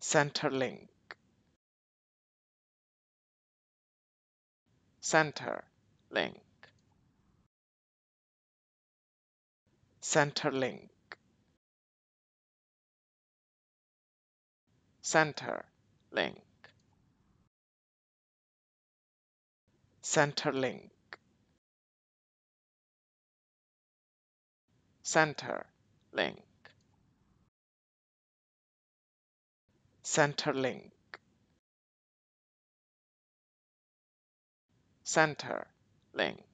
Center link. center link center link center link center link center link Center link. center link